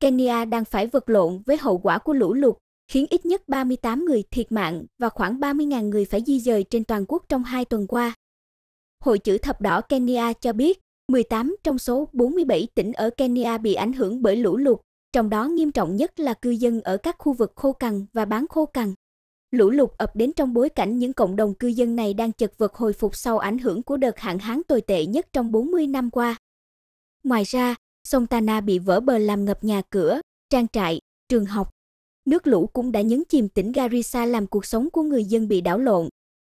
Kenya đang phải vật lộn với hậu quả của lũ lụt, khiến ít nhất 38 người thiệt mạng và khoảng 30.000 người phải di dời trên toàn quốc trong hai tuần qua. Hội chữ thập đỏ Kenya cho biết, 18 trong số 47 tỉnh ở Kenya bị ảnh hưởng bởi lũ lụt, trong đó nghiêm trọng nhất là cư dân ở các khu vực khô cằn và bán khô cằn. Lũ lụt ập đến trong bối cảnh những cộng đồng cư dân này đang chật vật hồi phục sau ảnh hưởng của đợt hạn hán tồi tệ nhất trong 40 năm qua. Ngoài ra, sông Tana bị vỡ bờ làm ngập nhà cửa, trang trại, trường học. Nước lũ cũng đã nhấn chìm tỉnh Garissa làm cuộc sống của người dân bị đảo lộn.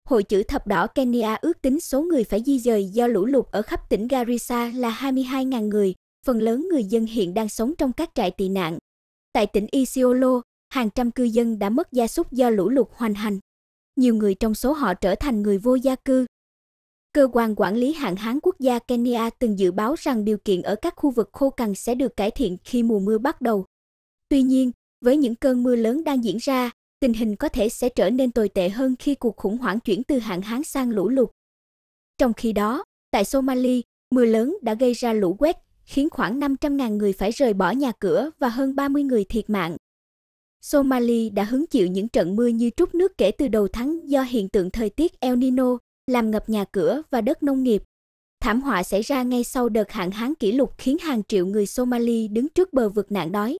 Hội chữ thập đỏ Kenya ước tính số người phải di dời do lũ lụt ở khắp tỉnh Garissa là 22.000 người, phần lớn người dân hiện đang sống trong các trại tị nạn. Tại tỉnh Isiolo, hàng trăm cư dân đã mất gia súc do lũ lụt hoành hành. Nhiều người trong số họ trở thành người vô gia cư, Cơ quan quản lý hạn hán quốc gia Kenya từng dự báo rằng điều kiện ở các khu vực khô cằn sẽ được cải thiện khi mùa mưa bắt đầu. Tuy nhiên, với những cơn mưa lớn đang diễn ra, tình hình có thể sẽ trở nên tồi tệ hơn khi cuộc khủng hoảng chuyển từ hạn hán sang lũ lụt. Trong khi đó, tại Somali, mưa lớn đã gây ra lũ quét, khiến khoảng 500.000 người phải rời bỏ nhà cửa và hơn 30 người thiệt mạng. Somali đã hứng chịu những trận mưa như trút nước kể từ đầu tháng do hiện tượng thời tiết El Nino, làm ngập nhà cửa và đất nông nghiệp. Thảm họa xảy ra ngay sau đợt hạn hán kỷ lục khiến hàng triệu người Somali đứng trước bờ vực nạn đói.